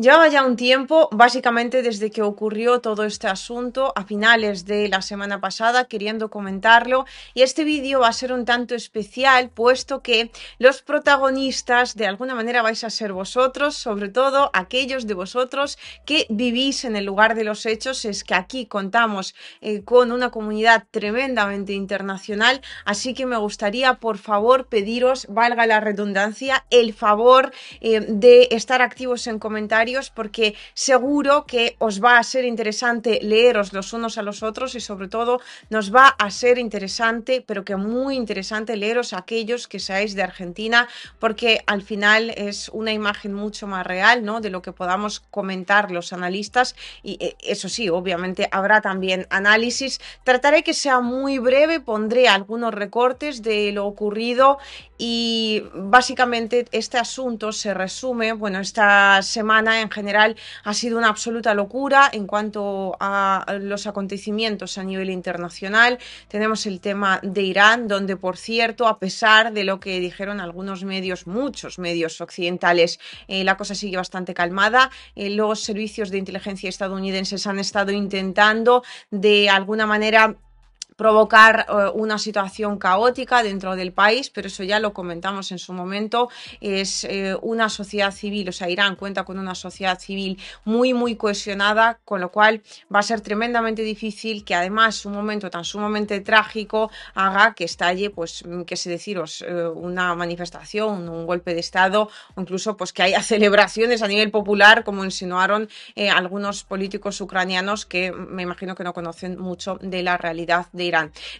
Llevaba ya un tiempo, básicamente desde que ocurrió todo este asunto a finales de la semana pasada, queriendo comentarlo. Y este vídeo va a ser un tanto especial, puesto que los protagonistas de alguna manera vais a ser vosotros, sobre todo aquellos de vosotros que vivís en el lugar de los hechos. Es que aquí contamos eh, con una comunidad tremendamente internacional, así que me gustaría, por favor, pediros, valga la redundancia, el favor eh, de estar activos en comentarios porque seguro que os va a ser interesante leeros los unos a los otros y sobre todo nos va a ser interesante, pero que muy interesante leeros a aquellos que seáis de Argentina porque al final es una imagen mucho más real ¿no? de lo que podamos comentar los analistas y eh, eso sí, obviamente habrá también análisis. Trataré que sea muy breve, pondré algunos recortes de lo ocurrido y básicamente este asunto se resume, bueno, esta semana en general ha sido una absoluta locura en cuanto a los acontecimientos a nivel internacional. Tenemos el tema de Irán, donde, por cierto, a pesar de lo que dijeron algunos medios, muchos medios occidentales, eh, la cosa sigue bastante calmada. Eh, los servicios de inteligencia estadounidenses han estado intentando, de alguna manera, provocar eh, una situación caótica dentro del país, pero eso ya lo comentamos en su momento. Es eh, una sociedad civil, o sea, Irán cuenta con una sociedad civil muy, muy cohesionada, con lo cual va a ser tremendamente difícil que además un momento tan sumamente trágico haga que estalle, pues, qué sé deciros, eh, una manifestación, un golpe de Estado, o incluso pues que haya celebraciones a nivel popular, como insinuaron algunos políticos ucranianos que me imagino que no conocen mucho de la realidad de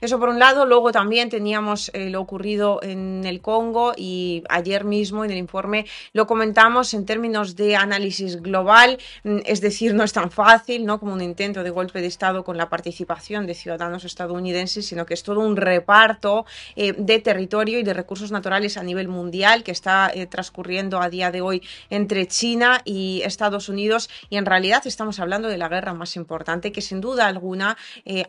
eso por un lado, luego también teníamos eh, lo ocurrido en el Congo y ayer mismo en el informe lo comentamos en términos de análisis global, mm, es decir, no es tan fácil ¿no? como un intento de golpe de Estado con la participación de ciudadanos estadounidenses, sino que es todo un reparto eh, de territorio y de recursos naturales a nivel mundial que está eh, transcurriendo a día de hoy entre China y Estados Unidos y en realidad estamos hablando de la guerra más importante que sin duda alguna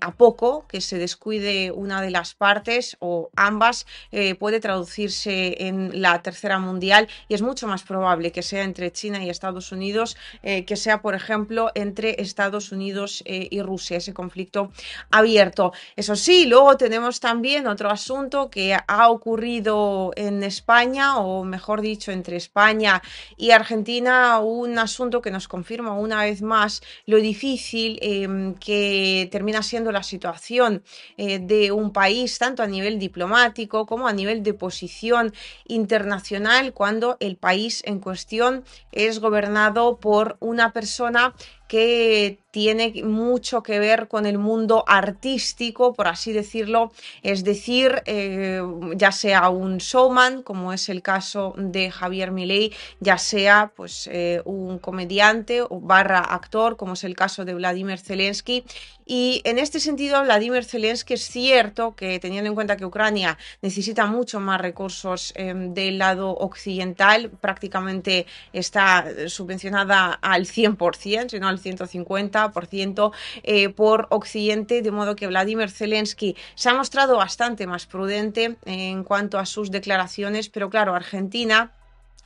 a poco que se cuide una de las partes o ambas eh, puede traducirse en la tercera mundial y es mucho más probable que sea entre China y Estados Unidos eh, que sea, por ejemplo, entre Estados Unidos eh, y Rusia, ese conflicto abierto. Eso sí, luego tenemos también otro asunto que ha ocurrido en España, o mejor dicho, entre España y Argentina, un asunto que nos confirma una vez más lo difícil em, que termina siendo la situación eh, de un país, tanto a nivel diplomático como a nivel de posición internacional, cuando el país en cuestión es gobernado por una persona que tiene mucho que ver con el mundo artístico, por así decirlo, es decir, eh, ya sea un showman, como es el caso de Javier Milei, ya sea pues, eh, un comediante o barra actor, como es el caso de Vladimir Zelensky. Y en este sentido, Vladimir Zelensky es cierto que, teniendo en cuenta que Ucrania necesita mucho más recursos eh, del lado occidental, prácticamente está subvencionada al 100%, sino al 150% eh, por Occidente, de modo que Vladimir Zelensky se ha mostrado bastante más prudente en cuanto a sus declaraciones, pero claro, Argentina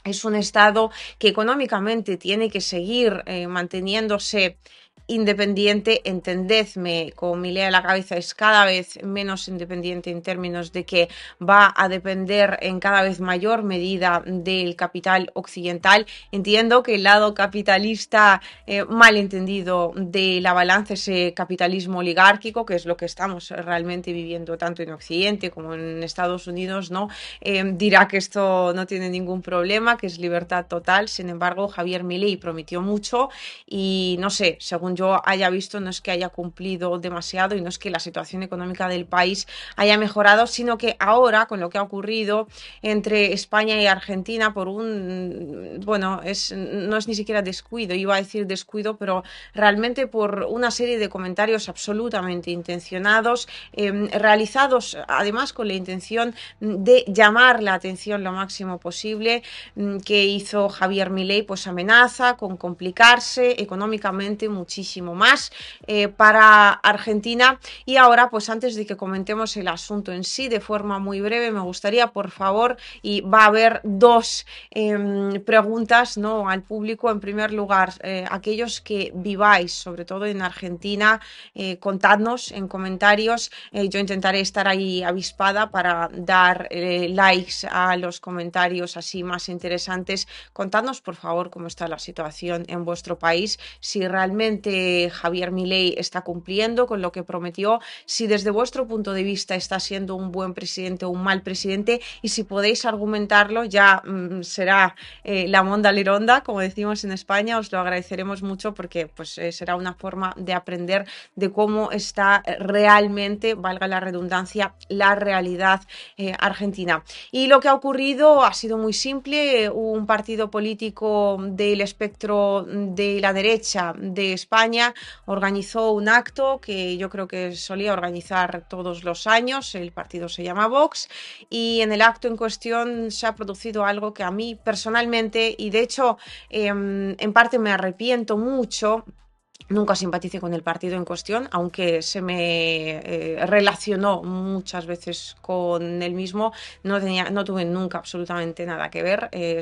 es un Estado que económicamente tiene que seguir eh, manteniéndose independiente, entendedme, con mi lea de la cabeza, es cada vez menos independiente en términos de que va a depender en cada vez mayor medida del capital occidental. Entiendo que el lado capitalista eh, mal entendido de la balanza, ese capitalismo oligárquico, que es lo que estamos realmente viviendo tanto en Occidente como en Estados Unidos, ¿no? Eh, dirá que esto no tiene ningún problema, que es libertad total. Sin embargo, Javier Milei prometió mucho y no sé, según yo haya visto, no es que haya cumplido demasiado y no es que la situación económica del país haya mejorado, sino que ahora, con lo que ha ocurrido entre España y Argentina, por un, bueno, es, no es ni siquiera descuido, iba a decir descuido, pero realmente por una serie de comentarios absolutamente intencionados, em, realizados además con la intención de llamar la atención lo máximo posible, mm, que hizo Javier Milei, pues amenaza con complicarse económicamente muchísimo más eh, para Argentina. Y ahora, pues antes de que comentemos el asunto en sí de forma muy breve, me gustaría, por favor, y va a haber dos em, preguntas ¿no? al público. En primer lugar, eh, aquellos que viváis, sobre todo en Argentina, eh, contadnos en comentarios. yo intentaré estar ahí avispada para dar likes a los comentarios así más interesantes. Contadnos, por favor, cómo está la situación en vuestro país, si realmente Javier Milei está cumpliendo con lo que prometió, si desde vuestro punto de vista está siendo un buen presidente o un mal presidente y si podéis argumentarlo ya mm, será eh, la monda como decimos en España, os lo agradeceremos mucho porque pues eh, será una forma de aprender de cómo está eh, realmente, valga la redundancia, la realidad argentina. Y lo que ha ocurrido ha sido muy simple, un partido político del espectro mm, de la derecha de España organizó un acto que yo creo que solía organizar todos los años, el partido se llama Vox, y en el acto en cuestión se ha producido algo que a mí personalmente, y de hecho em, en parte me arrepiento mucho, Nunca simpaticé con el partido en cuestión, aunque se me eh, relacionó muchas veces con el mismo, no, tenía, no tuve nunca absolutamente nada que ver, eh,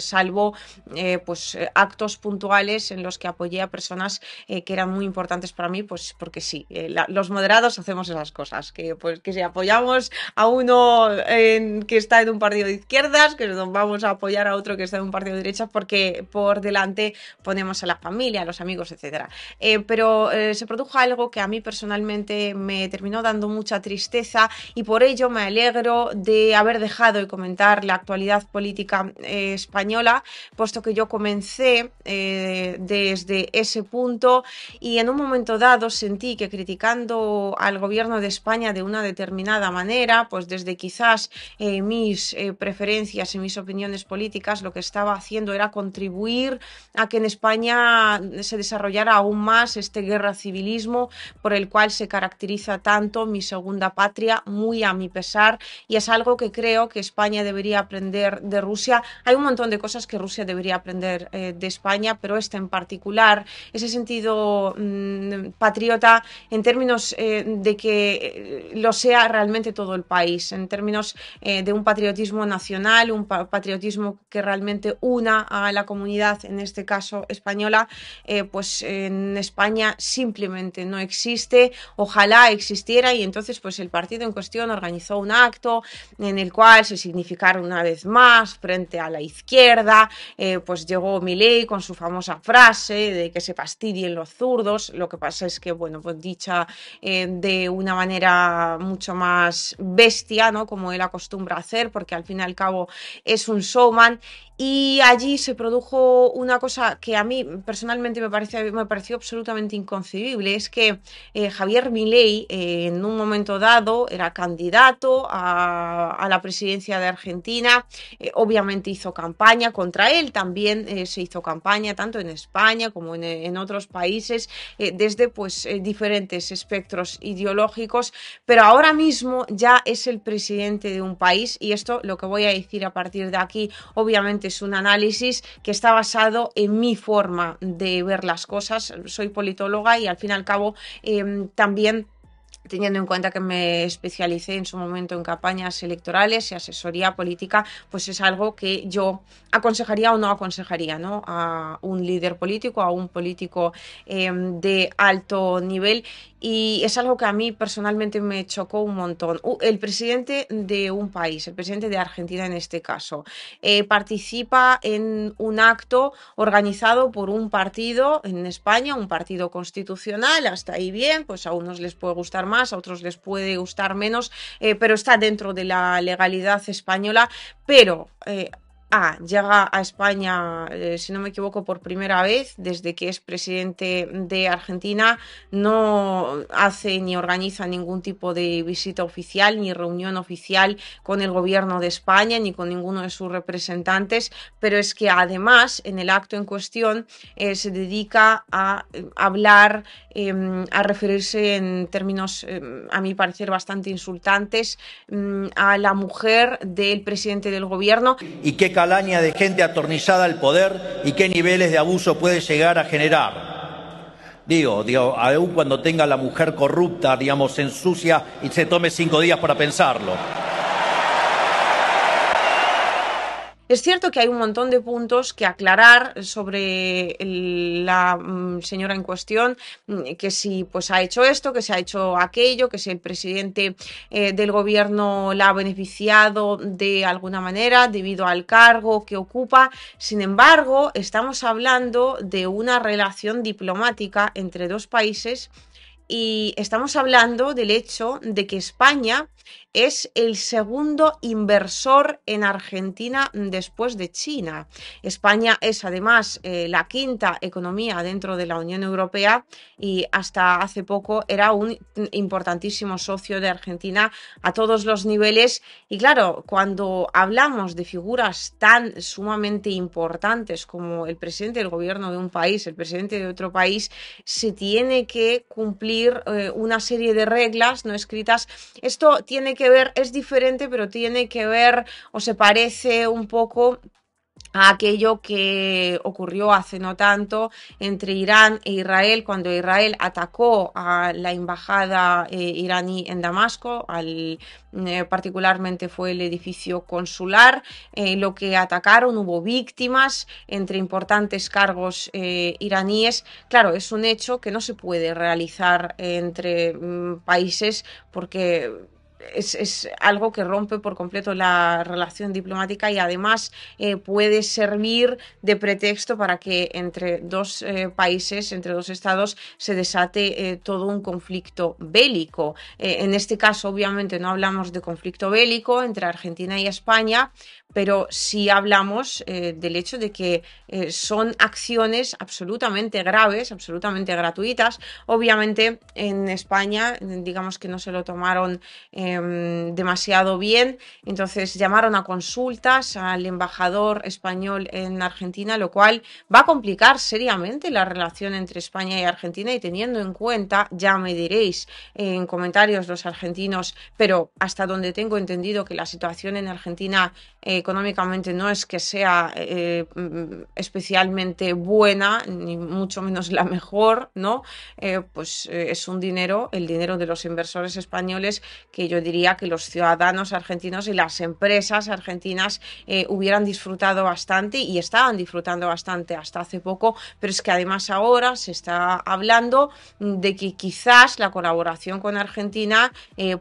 salvo eh, pues, actos puntuales en los que apoyé a personas que eran muy importantes para mí, pues porque sí, los moderados hacemos esas cosas, que, pues, que si apoyamos a uno que está en un partido de izquierdas, que nos vamos a apoyar a otro que está en un partido de derechas, porque por delante ponemos a la familia, a los amigos, etc. Eh, pero eh, se produjo algo que a mí personalmente me terminó dando mucha tristeza y por ello me alegro de haber dejado de comentar la actualidad política eh, española, puesto que yo comencé desde ese punto y en un momento dado sentí que criticando al gobierno de España de una determinada manera, pues desde quizás mis preferencias y mis opiniones políticas, lo que estaba haciendo era contribuir a que en España se desarrollara aún más este guerra civilismo por el cual se caracteriza tanto mi segunda patria, muy a mi pesar, y es algo que creo que España debería aprender de Rusia. Hay un montón de cosas que Rusia debería aprender eh, de España, pero este en particular, ese sentido mm, patriota en términos eh, de que eh, lo sea realmente todo el país, en términos de un patriotismo nacional, un patriotismo que realmente una a la comunidad, en este caso española, pues en España simplemente no existe, ojalá existiera y entonces pues el partido en cuestión organizó un acto en el cual se significaron una vez más frente a la izquierda, eh, pues llegó Milei con su famosa frase de que se fastidien los zurdos, lo que pasa es que bueno, pues dicha eh, de una manera mucho más bestia, ¿no? Como él acostumbra hacer, porque al fin y al cabo es un showman y allí se produjo una cosa que a mí personalmente me parece me pareció absolutamente inconcebible es que eh, Javier Milei eh, en un momento dado era candidato a, la presidencia de Argentina, eh, obviamente hizo campaña contra él, también se hizo campaña tanto en España como en, en otros países desde pues diferentes espectros ideológicos, pero ahora mismo ya es el presidente de un país y esto lo que voy a decir a partir de aquí obviamente es un análisis que está basado en mi forma de ver las cosas soy politóloga y al fin y al cabo em, también teniendo en cuenta que me especialicé en su momento en campañas electorales y asesoría política, pues es algo que yo aconsejaría o no aconsejaría ¿no? a un líder político, a un político em, de alto nivel y es algo que a mí personalmente me chocó un montón. el presidente de un país, el presidente de Argentina en este caso, eh, participa en un acto organizado por un partido en España, un partido constitucional, hasta ahí bien, pues a unos les puede gustar más, a otros les puede gustar menos, eh, pero está dentro de la legalidad española. Pero eh, Ah, llega a España, eh, si no me equivoco, por primera vez desde que es presidente de Argentina. No hace ni organiza ningún tipo de visita oficial ni reunión oficial con el gobierno de España ni con ninguno de sus representantes, pero es que además en el acto en cuestión eh, se dedica a eh, hablar, em, a referirse en términos, em, a mi parecer, bastante insultantes mm, a la mujer del presidente del gobierno calaña de gente atornillada al poder y qué niveles de abuso puede llegar a generar. Digo, digo, aún cuando tenga la mujer corrupta, digamos, se ensucia y se tome cinco días para pensarlo. Es cierto que hay un montón de puntos que aclarar sobre la mm, señora en cuestión, mm, que si pues ha hecho esto, que se ha hecho aquello, que si el presidente eh, del gobierno la ha beneficiado de alguna manera debido al cargo que ocupa. Sin embargo, estamos hablando de una relación diplomática entre dos países y estamos hablando del hecho de que España es el segundo inversor en Argentina después de China. España es además eh, la quinta economía dentro de la Unión Europea y hasta hace poco era un importantísimo socio de Argentina a todos los niveles. Y claro, cuando hablamos de figuras tan sumamente importantes como el presidente del gobierno de un país, el presidente de otro país, se tiene que cumplir eh, una serie de reglas no escritas. Esto tiene que que ver, es diferente, pero tiene que ver o se parece un poco a aquello que ocurrió hace no tanto entre Irán e Israel cuando Israel atacó a la embajada eh, iraní en Damasco, al, eh, particularmente fue el edificio consular, eh, lo que atacaron, hubo víctimas entre importantes cargos iraníes. Claro, es un hecho que no se puede realizar entre mm, países porque es, algo que rompe por completo la relación diplomática y además eh, puede servir de pretexto para que entre dos eh, países, entre dos estados, se desate eh, todo un conflicto bélico. en este caso, obviamente, no hablamos de conflicto bélico entre Argentina y España, pero sí hablamos eh, del hecho de que eh, son acciones absolutamente graves, absolutamente gratuitas. Obviamente en España, digamos que no se lo tomaron em, demasiado bien, entonces llamaron a consultas al embajador español en Argentina, lo cual va a complicar seriamente la relación entre España y Argentina y teniendo en cuenta, ya me diréis en comentarios los argentinos, pero hasta donde tengo entendido que la situación en Argentina eh, económicamente no es que sea eh, especialmente buena, ni mucho menos la mejor, ¿no? Eh, pues eh, es un dinero, el dinero de los inversores españoles, que yo diría que los ciudadanos argentinos y las empresas argentinas hubieran disfrutado bastante y estaban disfrutando bastante hasta hace poco, pero es que además ahora se está hablando de que quizás la colaboración con Argentina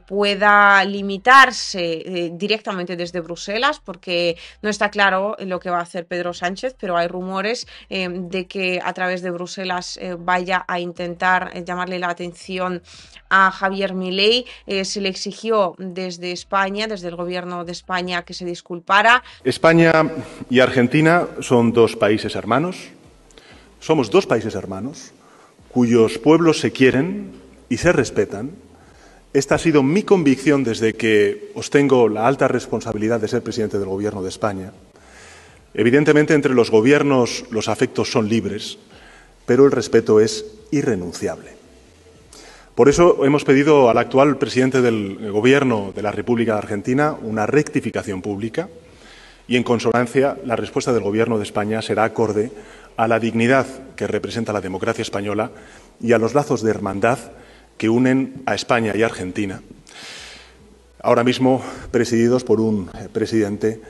pueda limitarse directamente desde Bruselas, porque que no está claro lo que va a hacer Pedro Sánchez, pero hay rumores eh, de que a través de Bruselas eh, vaya a intentar eh, llamarle la atención a Javier Milei. se le exigió desde España, desde el gobierno de España, que se disculpara. España y Argentina son dos países hermanos. Somos dos países hermanos cuyos pueblos se quieren y se respetan esta ha sido mi convicción desde que tengo la alta responsabilidad de ser presidente del Gobierno de España. Evidentemente, entre los gobiernos los afectos son libres, pero el respeto es irrenunciable. Por eso hemos pedido al actual presidente del Gobierno de la República Argentina una rectificación pública y, en consonancia, la respuesta del Gobierno de España será acorde a la dignidad que representa la democracia española y a los lazos de hermandad que unen a España y Argentina, ahora mismo presididos por un eh, presidente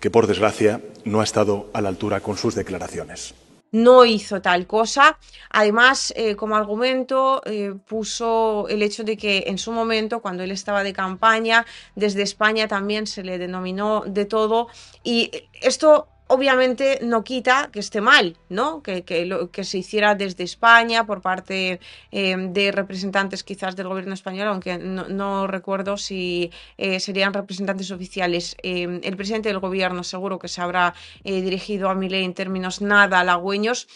que, por desgracia, no ha estado a la altura con sus declaraciones no hizo tal cosa. Además, eh, como argumento, eh, puso el hecho de que en su momento, cuando él estaba de campaña, desde España también se le denominó de todo. Y esto obviamente no quita que esté mal, ¿no? Que, se hiciera desde España por parte eh, de representantes quizás del gobierno español, aunque no, recuerdo si eh, serían representantes oficiales. Eh, el presidente del gobierno seguro que se habrá dirigido a ley en términos nada halagüeños,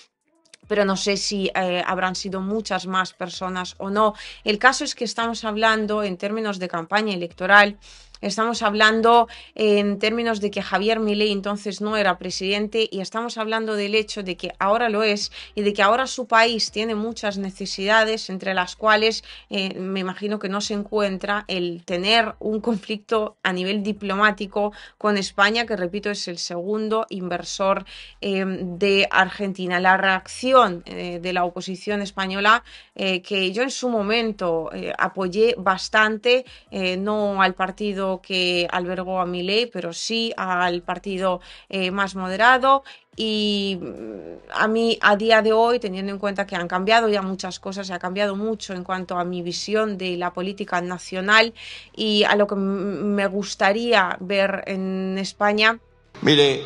pero no sé si habrán sido muchas más personas o no. El caso es que estamos hablando en términos de campaña electoral estamos hablando en términos de que Javier Milei entonces no era presidente y estamos hablando del hecho de que ahora lo es y de que ahora su país tiene muchas necesidades entre las cuales eh, me imagino que no se encuentra el tener un conflicto a nivel diplomático con España, que repito es el segundo inversor eh, de Argentina. La reacción eh, de la oposición española, que yo en su momento apoyé bastante, no al partido que albergó a Milei, pero sí al partido eh, más moderado. Y mm, a mí, a día de hoy, teniendo en cuenta que han cambiado ya muchas cosas, se ha cambiado mucho en cuanto a mi visión de la política nacional y a lo que me gustaría ver en España. Mire,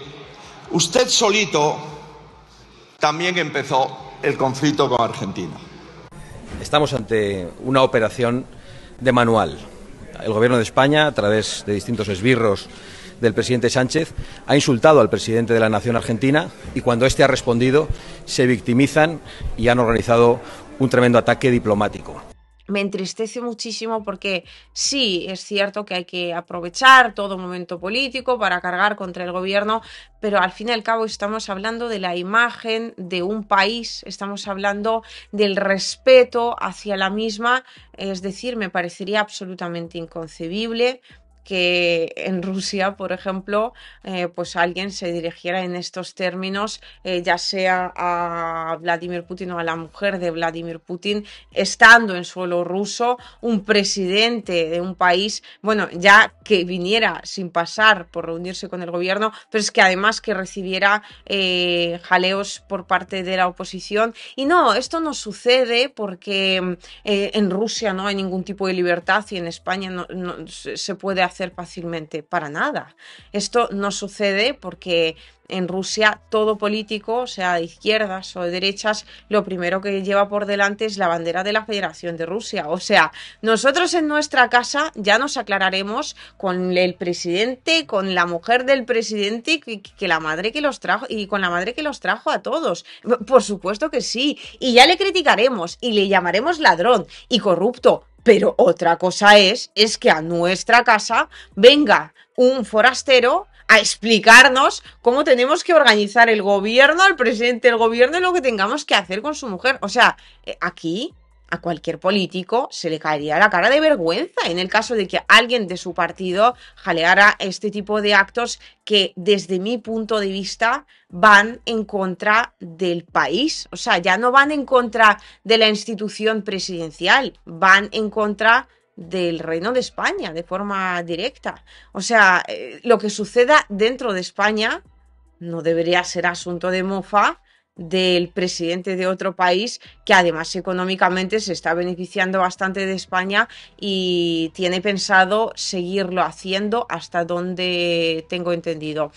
usted solito también empezó el conflicto con Argentina. Estamos ante una operación de manual el Gobierno de España, a través de distintos esbirros del presidente Sánchez, ha insultado al presidente de la Nación Argentina y cuando éste ha respondido se victimizan y han organizado un tremendo ataque diplomático me entristece muchísimo porque sí, es cierto que hay que aprovechar todo momento político para cargar contra el gobierno, pero al fin y al cabo estamos hablando de la imagen de un país, estamos hablando del respeto hacia la misma, es decir, me parecería absolutamente inconcebible que en Rusia, por ejemplo, eh, pues alguien se dirigiera en estos términos, eh, ya sea a Vladimir Putin o a la mujer de Vladimir Putin, estando en suelo ruso, un presidente de un país, bueno, ya que viniera sin pasar por reunirse con el gobierno, pero es que además que recibiera eh, jaleos por parte de la oposición. Y no, esto no sucede porque en Rusia no hay ningún tipo de libertad y en España no se puede hacer fácilmente, para nada. Esto no sucede porque en Rusia todo político, sea de izquierdas o de derechas, lo primero que lleva por delante es la bandera de la Federación de Rusia. O sea, nosotros en nuestra casa ya nos aclararemos con el presidente, con la mujer del presidente, la madre que los trajo y con la madre que los trajo a todos. Por supuesto que sí. Y ya le criticaremos y le llamaremos ladrón y corrupto pero otra cosa es, es que a nuestra casa venga un forastero a explicarnos cómo tenemos que organizar el gobierno, el presidente del gobierno y lo que tengamos que hacer con su mujer. O sea, eh, aquí a cualquier político se le caería la cara de vergüenza en el caso de que alguien de su partido jaleara este tipo de actos que desde mi punto de vista van en contra del país. O sea, ya no van en contra de la institución presidencial, van en contra del Reino de España de forma directa. O sea, eh, lo que suceda dentro de España no debería ser asunto de mofa del presidente de otro país que además económicamente se está beneficiando bastante de España y tiene pensado seguirlo haciendo hasta donde tengo entendido.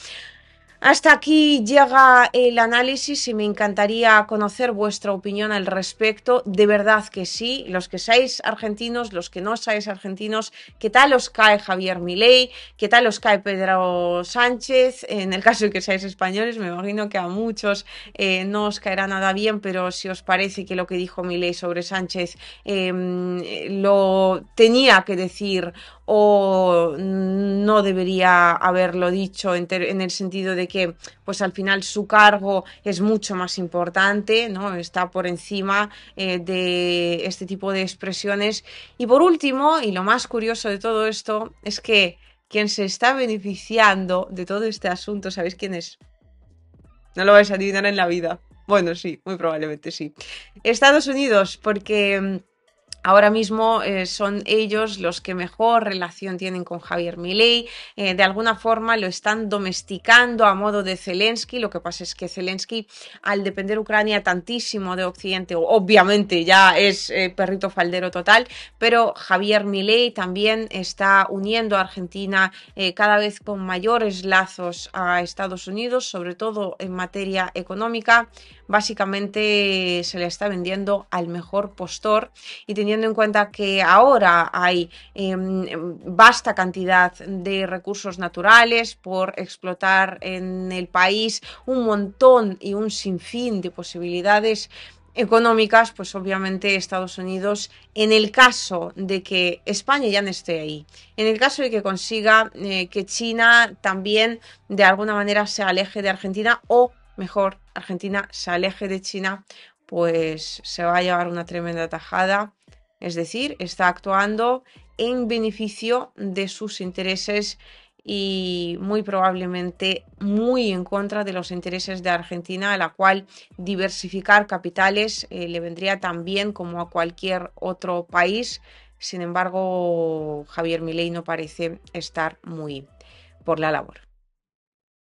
Hasta aquí llega el análisis y me encantaría conocer vuestra opinión al respecto. De verdad que sí, los que seáis argentinos, los que no seáis argentinos, ¿qué tal os cae Javier Milei? ¿Qué tal os cae Pedro Sánchez? En el caso de que seáis españoles, me imagino que a muchos eh, no os caerá nada bien, pero si os parece que lo que dijo Milei sobre Sánchez em, lo tenía que decir o no debería haberlo dicho en, el sentido de que pues al final su cargo es mucho más importante no está por encima eh, de este tipo de expresiones y por último y lo más curioso de todo esto es que quien se está beneficiando de todo este asunto sabéis quién es no lo vais a adivinar en la vida bueno sí muy probablemente sí Estados Unidos porque mm, Ahora mismo eh, son ellos los que mejor relación tienen con Javier Milei. Eh, de alguna forma lo están domesticando a modo de Zelensky. Lo que pasa es que Zelensky, al depender Ucrania tantísimo de Occidente, obviamente ya es eh, perrito faldero total, pero Javier Milei también está uniendo a Argentina cada vez con mayores lazos a Estados Unidos, sobre todo en materia económica básicamente se le está vendiendo al mejor postor y teniendo en cuenta que ahora hay em, em, vasta cantidad de recursos naturales por explotar en el país, un montón y un sinfín de posibilidades económicas, pues obviamente Estados Unidos, en el caso de que España ya no esté ahí, en el caso de que consiga eh, que China también de alguna manera se aleje de Argentina o mejor Argentina se aleje de China, pues se va a llevar una tremenda tajada. Es decir, está actuando en beneficio de sus intereses y muy probablemente muy en contra de los intereses de Argentina, a la cual diversificar capitales eh, le vendría tan bien como a cualquier otro país. Sin embargo, Javier Milei no parece estar muy por la labor.